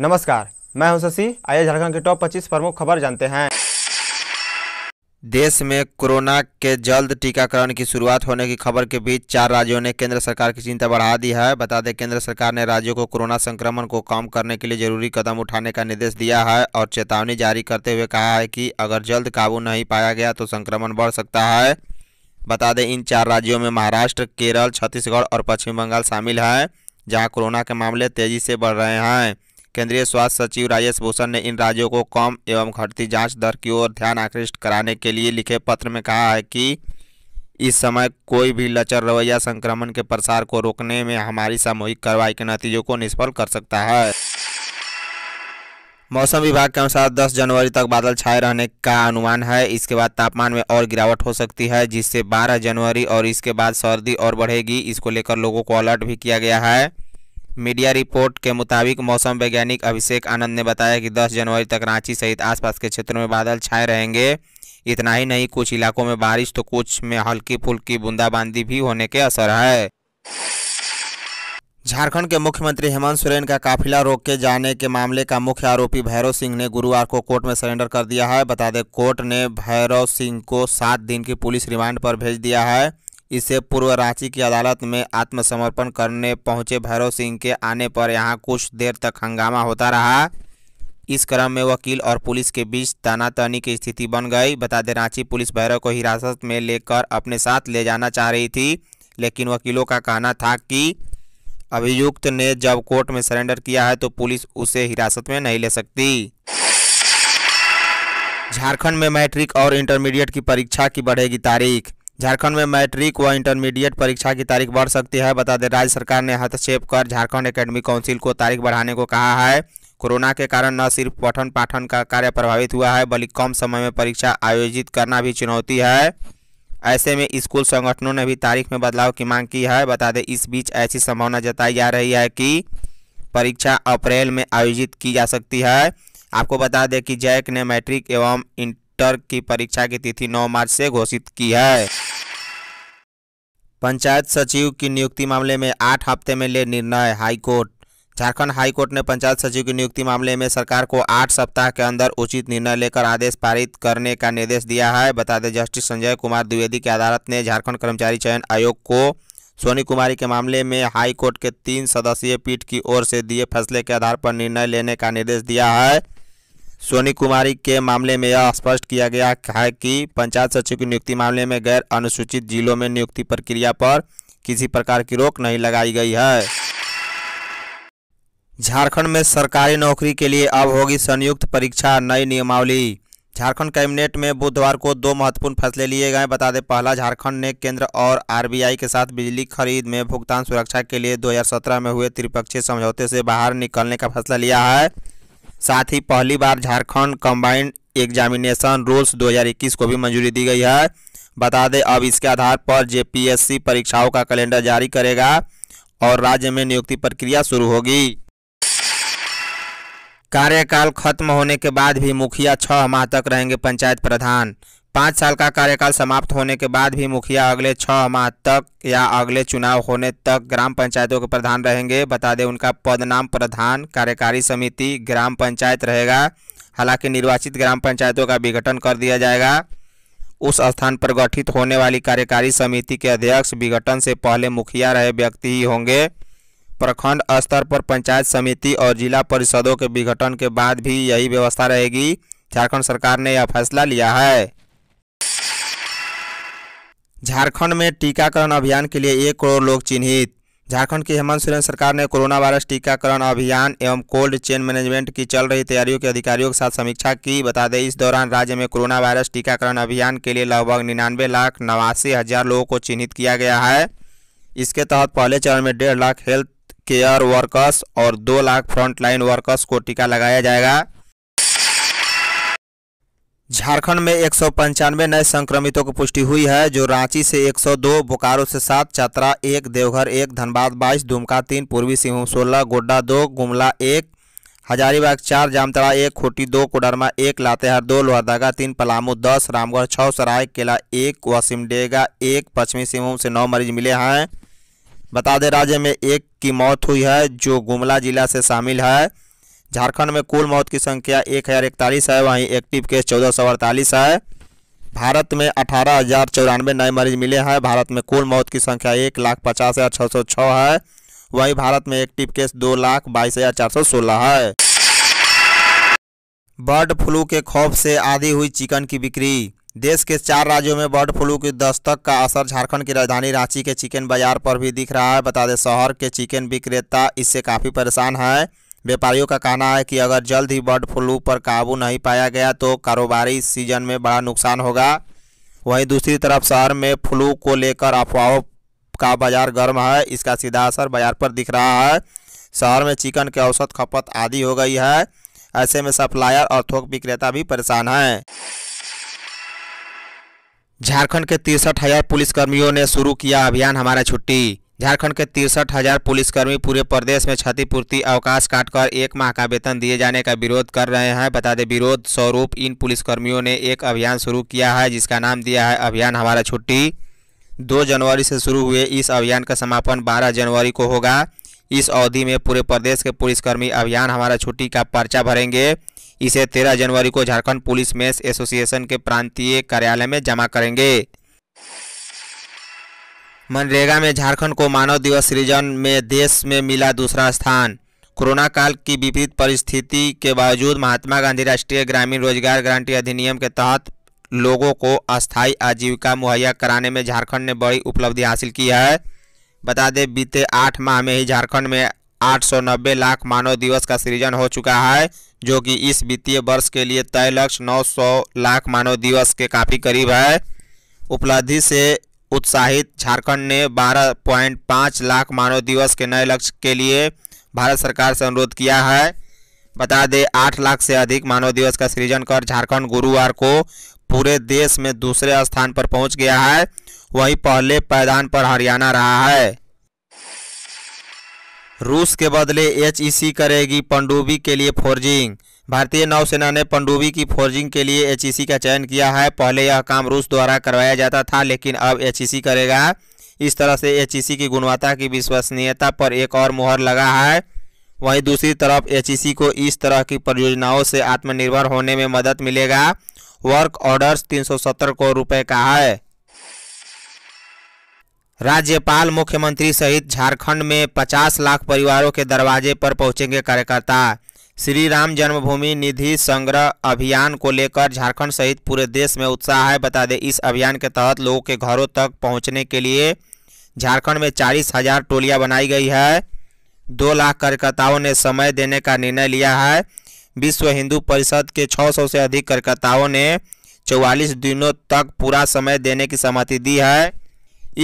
नमस्कार मैं हूं शशि आइए झारखंड के टॉप 25 प्रमुख खबर जानते हैं देश में कोरोना के जल्द टीकाकरण की शुरुआत होने की खबर के बीच चार राज्यों ने केंद्र सरकार की चिंता बढ़ा दी है बता दें केंद्र सरकार ने राज्यों को कोरोना संक्रमण को कम करने के लिए जरूरी कदम उठाने का निर्देश दिया है और चेतावनी जारी करते हुए कहा है कि अगर जल्द काबू नहीं पाया गया तो संक्रमण बढ़ सकता है बता दें इन चार राज्यों में महाराष्ट्र केरल छत्तीसगढ़ और पश्चिम बंगाल शामिल हैं जहाँ कोरोना के मामले तेजी से बढ़ रहे हैं केंद्रीय स्वास्थ्य सचिव राजेश भूषण ने इन राज्यों को कम एवं घटती जांच दर की ओर ध्यान आकृष्ट कराने के लिए लिखे पत्र में कहा है कि इस समय कोई भी लचर रवैया संक्रमण के प्रसार को रोकने में हमारी सामूहिक कार्रवाई के नतीजों को निष्फल कर सकता है मौसम विभाग के अनुसार 10 जनवरी तक बादल छाए रहने का अनुमान है इसके बाद तापमान में और गिरावट हो सकती है जिससे 12 जनवरी और इसके बाद सर्दी और बढ़ेगी इसको लेकर लोगों को अलर्ट भी किया गया है मीडिया रिपोर्ट के मुताबिक मौसम वैज्ञानिक अभिषेक आनंद ने बताया कि 10 जनवरी तक रांची सहित आसपास के क्षेत्रों में बादल छाए रहेंगे इतना ही नहीं कुछ इलाकों में बारिश तो कुछ में हल्की फुल्की बूंदाबांदी भी होने के असर है झारखंड के मुख्यमंत्री हेमंत सोरेन का काफिला रोके जाने के मामले का मुख्य आरोपी भैरव सिंह ने गुरुवार को कोर्ट में सरेंडर कर दिया है बता दें कोर्ट ने भैरव सिंह को सात दिन की पुलिस रिमांड पर भेज दिया है इससे पूर्व रांची की अदालत में आत्मसमर्पण करने पहुंचे भैरव सिंह के आने पर यहां कुछ देर तक हंगामा होता रहा इस क्रम में वकील और पुलिस के बीच तनातनी की स्थिति बन गई बता दें रांची पुलिस भैरव को हिरासत में लेकर अपने साथ ले जाना चाह रही थी लेकिन वकीलों का कहना था कि अभियुक्त ने जब कोर्ट में सरेंडर किया है तो पुलिस उसे हिरासत में नहीं ले सकती झारखंड में मैट्रिक और इंटरमीडिएट की परीक्षा की बढ़ेगी तारीख झारखंड में मैट्रिक व इंटरमीडिएट परीक्षा की तारीख बढ़ सकती है बता दें राज्य सरकार ने हस्तक्षेप कर झारखंड एकेडमिक काउंसिल को तारीख बढ़ाने को कहा है कोरोना के कारण न सिर्फ पठन पाठन का कार्य प्रभावित हुआ है बल्कि कम समय में परीक्षा आयोजित करना भी चुनौती है ऐसे में स्कूल संगठनों ने भी तारीख में बदलाव की मांग की है बता दें इस बीच ऐसी संभावना जताई जा रही है कि परीक्षा अप्रैल में आयोजित की जा सकती है आपको बता दें कि जैक ने मैट्रिक एवं इंटर की परीक्षा की तिथि 9 मार्च से घोषित की है पंचायत सचिव की नियुक्ति मामले में आठ हफ्ते में ले निर्णय हाईकोर्ट झारखंड हाईकोर्ट ने पंचायत सचिव की नियुक्ति मामले में सरकार को आठ सप्ताह के अंदर उचित निर्णय लेकर आदेश पारित करने का निर्देश दिया है बता दें जस्टिस संजय कुमार द्विवेदी की अदालत ने झारखंड कर्मचारी चयन आयोग को सोनी कुमारी के मामले में हाईकोर्ट के तीन सदस्यीय पीठ की ओर से दिए फैसले के आधार पर निर्णय लेने का निर्देश दिया है सोनी कुमारी के मामले में यह स्पष्ट किया गया है कि पंचायत सचिव की नियुक्ति मामले में गैर अनुसूचित जिलों में नियुक्ति प्रक्रिया पर किसी प्रकार की रोक नहीं लगाई गई है झारखंड में सरकारी नौकरी के लिए अब होगी संयुक्त परीक्षा नई नियमावली झारखंड कैबिनेट में बुधवार को दो महत्वपूर्ण फैसले लिए गए बता दें पहला झारखंड ने केंद्र और आरबीआई के साथ बिजली खरीद में भुगतान सुरक्षा के लिए 2017 में हुए त्रिपक्षीय समझौते से बाहर निकलने का फैसला लिया है साथ ही पहली बार झारखंड कंबाइंड एग्जामिनेशन रूल्स 2021 को भी मंजूरी दी गई है बता दें अब इसके आधार पर जेपीएससी परीक्षाओं का कैलेंडर जारी करेगा और राज्य में नियुक्ति प्रक्रिया शुरू होगी कार्यकाल खत्म होने के बाद भी मुखिया छह माह तक रहेंगे पंचायत प्रधान पाँच साल का कार्यकाल समाप्त होने के बाद भी मुखिया अगले छह माह तक या अगले चुनाव होने तक ग्राम पंचायतों के प्रधान रहेंगे बता दें उनका पद नाम प्रधान कार्यकारी समिति ग्राम पंचायत रहेगा हालांकि निर्वाचित ग्राम पंचायतों का विघटन कर दिया जाएगा उस स्थान पर गठित होने वाली कार्यकारी समिति के अध्यक्ष विघटन से पहले मुखिया रहे व्यक्ति ही होंगे प्रखंड स्तर पर पंचायत समिति और जिला परिषदों के विघटन के बाद भी यही व्यवस्था रहेगी झारखंड सरकार ने यह फैसला लिया है झारखंड में टीकाकरण अभियान के लिए एक करोड़ लोग चिन्हित झारखंड की हेमंत सोरेन सरकार ने कोरोना वायरस टीकाकरण अभियान एवं कोल्ड चेन मैनेजमेंट की चल रही तैयारियों के अधिकारियों के साथ समीक्षा की बता दें इस दौरान राज्य में कोरोना वायरस टीकाकरण अभियान के लिए लगभग निन्यानवे लाख नवासी हज़ार लोगों को चिन्हित किया गया है इसके तहत पहले चरण में डेढ़ लाख हेल्थ केयर वर्कर्स और दो लाख फ्रंटलाइन वर्कर्स को टीका लगाया जाएगा झारखंड में एक सौ पंचानवे नए संक्रमितों की पुष्टि हुई है जो रांची से 102, बोकारो से सात चतरा एक देवघर एक धनबाद बाईस दुमका तीन पूर्वी सिंहभूम सोलह गोड्डा दो गुमला एक हजारीबाग चार जामतड़ा एक खूटी दो कोडरमा एक लातेहार दो लोहरदगा तीन पलामू दस रामगढ़ छः सराय केला एक व सिमडेगा एक पश्चिमी सिंहभूम से नौ मरीज मिले हैं बता दें राज्य में एक की मौत हुई है जो गुमला जिला से शामिल है झारखंड में कुल मौत की संख्या एक हज़ार इकतालीस है वहीं एक्टिव केस चौदह सौ अड़तालीस है भारत में अठारह हज़ार चौरानवे नए मरीज मिले हैं भारत में कुल मौत की संख्या एक लाख पचास हज़ार छः सौ छः है वहीं भारत में एक्टिव केस दो लाख बाईस हज़ार चार सौ सोलह है बर्ड फ्लू के खौफ से आधी हुई चिकन की बिक्री देश के चार राज्यों में बर्ड फ्लू की दस्तक का असर झारखंड की राजधानी रांची के चिकन बाजार पर भी दिख रहा है बता दें शहर के चिकन विक्रेता इससे काफ़ी परेशान है व्यापारियों का कहना है कि अगर जल्द ही बर्ड फ्लू पर काबू नहीं पाया गया तो कारोबारी सीजन में बड़ा नुकसान होगा वहीं दूसरी तरफ शहर में फ्लू को लेकर अफवाहों का बाजार गर्म है इसका सीधा असर बाजार पर दिख रहा है शहर में चिकन के औसत खपत आदि हो गई है ऐसे में सप्लायर और थोक विक्रेता भी परेशान हैं झारखंड के तिरसठ हजार पुलिसकर्मियों ने शुरू किया अभियान हमारा छुट्टी झारखंड के तिरसठ हजार पुलिसकर्मी पूरे प्रदेश में क्षतिपूर्ति अवकाश काटकर एक माह का वेतन दिए जाने का विरोध कर रहे हैं बता दें विरोध स्वरूप इन पुलिसकर्मियों ने एक अभियान शुरू किया है जिसका नाम दिया है अभियान हमारा छुट्टी दो जनवरी से शुरू हुए इस अभियान का समापन बारह जनवरी को होगा इस अवधि में पूरे प्रदेश के पुलिसकर्मी अभियान हमारा छुट्टी का पर्चा भरेंगे इसे तेरह जनवरी को झारखंड पुलिस मेस एसोसिएशन के प्रांतीय कार्यालय में जमा करेंगे मनरेगा में झारखंड को मानव दिवस सृजन में देश में मिला दूसरा स्थान कोरोना काल की विपरीत परिस्थिति के बावजूद महात्मा गांधी राष्ट्रीय ग्रामीण रोजगार गारंटी अधिनियम के तहत लोगों को अस्थायी आजीविका मुहैया कराने में झारखंड ने बड़ी उपलब्धि हासिल की है बता दें बीते आठ माह में ही झारखंड में 890 लाख मानव दिवस का सृजन हो चुका है जो कि इस वित्तीय वर्ष के लिए तय लक्ष्य 900 लाख मानव दिवस के काफ़ी करीब है उपलब्धि से उत्साहित झारखंड ने 12.5 लाख मानव दिवस के नए लक्ष्य के लिए भारत सरकार से अनुरोध किया है बता दें आठ लाख से अधिक मानव दिवस का सृजन कर झारखंड गुरुवार को पूरे देश में दूसरे स्थान पर पहुंच गया है वहीं पहले पैदान पर हरियाणा रहा है रूस के बदले एचईसी करेगी पंडुबी के लिए फोर्जिंग भारतीय नौसेना ने पनडुब्बी की फोर्जिंग के लिए एचईसी e का चयन किया है पहले यह काम रूस द्वारा करवाया जाता था लेकिन अब एचईसी e करेगा इस तरह से एचईसी e की गुणवत्ता की विश्वसनीयता पर एक और मुहर लगा है वहीं दूसरी तरफ एचईसी को इस तरह की परियोजनाओं से आत्मनिर्भर होने में मदद मिलेगा वर्क ऑर्डर्स 370 करोड़ रुपए का है राज्यपाल मुख्यमंत्री सहित झारखंड में 50 लाख परिवारों के दरवाजे पर पहुंचेंगे कार्यकर्ता श्री राम जन्मभूमि निधि संग्रह अभियान को लेकर झारखंड सहित पूरे देश में उत्साह है बता दें इस अभियान के तहत लोगों के घरों तक पहुंचने के लिए झारखंड में चालीस हजार टोलियाँ बनाई गई है दो लाख कार्यकर्ताओं ने समय देने का निर्णय लिया है विश्व हिंदू परिषद के 600 से अधिक कार्यकर्ताओं ने चौवालीस दिनों तक पूरा समय देने की सहमति दी है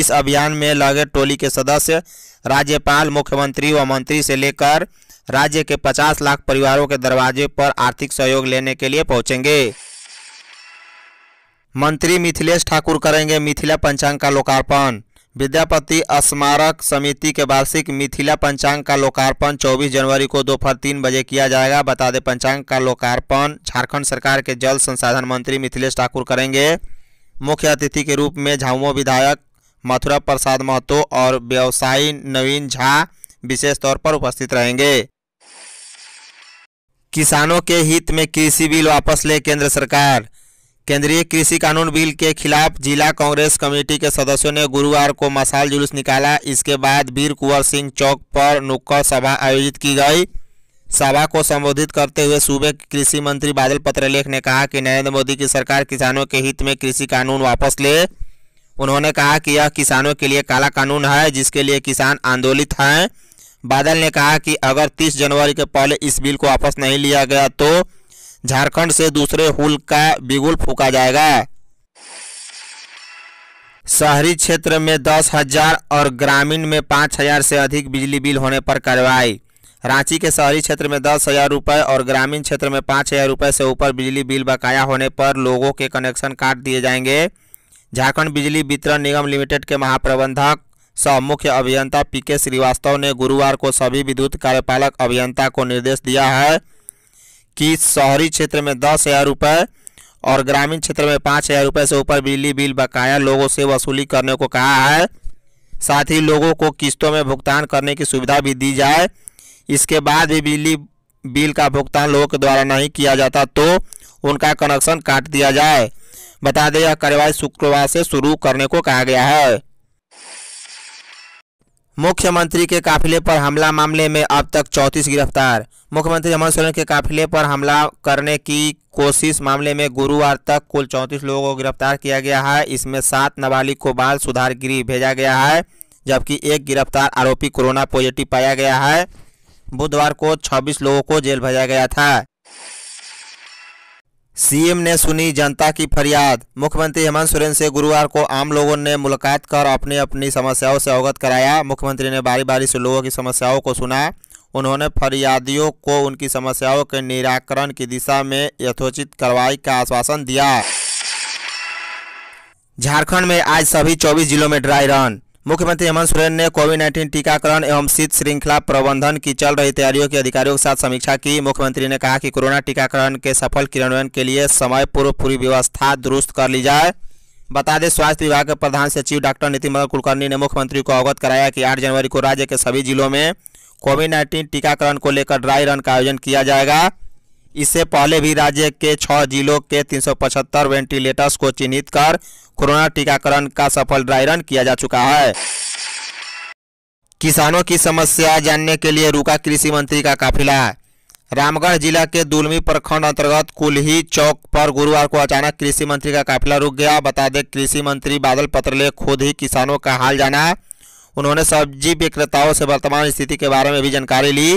इस अभियान में लगे टोली के सदस्य राज्यपाल मुख्यमंत्री व मंत्री से लेकर राज्य के 50 लाख परिवारों के दरवाजे पर आर्थिक सहयोग लेने के लिए पहुंचेंगे मंत्री मिथिलेश ठाकुर करेंगे मिथिला पंचांग का लोकार्पण विद्यापति स्मारक समिति के वार्षिक मिथिला पंचांग का लोकार्पण 24 जनवरी को दोपहर तीन बजे किया जाएगा बता दें पंचांग का लोकार्पण झारखंड सरकार के जल संसाधन मंत्री मिथिलेश ठाकुर करेंगे मुख्य अतिथि के रूप में झामुमो विधायक मथुरा प्रसाद महतो और व्यवसायी नवीन झा विशेष तौर पर उपस्थित रहेंगे किसानों के हित में कृषि बिल वापस ले केंद्र सरकार केंद्रीय कृषि कानून बिल के खिलाफ जिला कांग्रेस कमेटी के सदस्यों ने गुरुवार को मसाल जुलूस निकाला इसके बाद वीर कुंवर सिंह चौक पर नुक्कड़ सभा आयोजित की गई सभा को संबोधित करते हुए सूबे के कृषि मंत्री बादल पत्रलेख ने कहा कि नरेंद्र मोदी की सरकार किसानों के हित में कृषि कानून वापस ले उन्होंने कहा कि यह किसानों के लिए काला कानून है जिसके लिए किसान आंदोलित हैं बादल ने कहा कि अगर 30 जनवरी के पहले इस बिल को वापस नहीं लिया गया तो झारखंड से दूसरे हुल का बिगुल फूका जाएगा शहरी क्षेत्र में दस हजार और ग्रामीण में पाँच हजार से अधिक बिजली बिल होने पर कार्रवाई रांची के शहरी क्षेत्र में दस हजार रुपये और ग्रामीण क्षेत्र में पाँच हजार रुपये से ऊपर बिजली बिल बकाया होने पर लोगों के कनेक्शन काट दिए जाएंगे झारखंड बिजली वितरण निगम लिमिटेड के महाप्रबंधक सह मुख्य अभियंता पी के श्रीवास्तव ने गुरुवार को सभी विद्युत कार्यपालक अभियंता को निर्देश दिया है कि शहरी क्षेत्र में दस हज़ार रुपये और ग्रामीण क्षेत्र में पाँच हज़ार रुपये से ऊपर बिजली बिल बकाया लोगों से वसूली करने को कहा है साथ ही लोगों को किस्तों में भुगतान करने की सुविधा भी दी जाए इसके बाद भी बिजली बिल का भुगतान लोगों के द्वारा नहीं किया जाता तो उनका कनेक्शन काट दिया जाए बता दें यह कार्यवाही शुक्रवार से शुरू करने को कहा गया है मुख्यमंत्री के काफिले पर हमला मामले में अब तक चौंतीस गिरफ्तार मुख्यमंत्री हेमंत सोरेन के काफिले पर हमला करने की कोशिश मामले में गुरुवार तक कुल चौंतीस लोगों को गिरफ्तार किया गया है इसमें सात नाबालिग को बाल सुधार गृह भेजा गया है जबकि एक गिरफ्तार आरोपी कोरोना पॉजिटिव पाया गया है बुधवार को 26 लोगों को जेल भेजा गया था सीएम ने सुनी जनता की फरियाद मुख्यमंत्री हेमंत सोरेन से गुरुवार को आम लोगों ने मुलाकात कर अपनी अपनी समस्याओं से अवगत कराया मुख्यमंत्री ने बारी बारी से लोगों की समस्याओं को सुना उन्होंने फरियादियों को उनकी समस्याओं के निराकरण की दिशा में यथोचित कार्रवाई का आश्वासन दिया झारखंड में आज सभी 24 जिलों में ड्राई रन मुख्यमंत्री हेमंत सोरेन ने कोविड नाइन्टीन टीकाकरण एवं शीत श्रृंखला प्रबंधन की चल रही तैयारियों के अधिकारियों के साथ समीक्षा की मुख्यमंत्री ने कहा कि कोरोना टीकाकरण के सफल क्रियान्वयन के लिए समय पूर्व पूरी व्यवस्था दुरुस्त कर ली जाए बता दें स्वास्थ्य विभाग के प्रधान सचिव डॉक्टर नितिन मदन कुलकर्णी ने मुख्यमंत्री को अवगत कराया कि आठ जनवरी को राज्य के सभी जिलों में कोविड नाइन्टीन टीकाकरण को लेकर ड्राई रन का आयोजन किया जाएगा इससे पहले भी राज्य के छः जिलों के तीन वेंटिलेटर्स को चिन्हित कर कोरोना टीकाकरण का सफल ड्राई रन किया जा चुका है किसानों की समस्या जानने के लिए रुका कृषि मंत्री का काफिला रामगढ़ जिला के दुलमी प्रखंड अंतर्गत कुलही चौक पर गुरुवार को अचानक कृषि मंत्री का काफिला रुक गया बता दें कृषि मंत्री बादल पत्रले खुद ही किसानों का हाल जाना उन्होंने सब्जी विक्रेताओं से वर्तमान स्थिति के बारे में भी जानकारी ली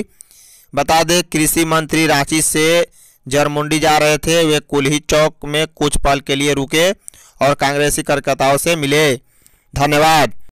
बता दें कृषि मंत्री रांची से जरमुंडी जा रहे थे वे कुल्ही चौक में कुछ पल के लिए रुके और कांग्रेसी कार्यकर्ताओं से मिले धन्यवाद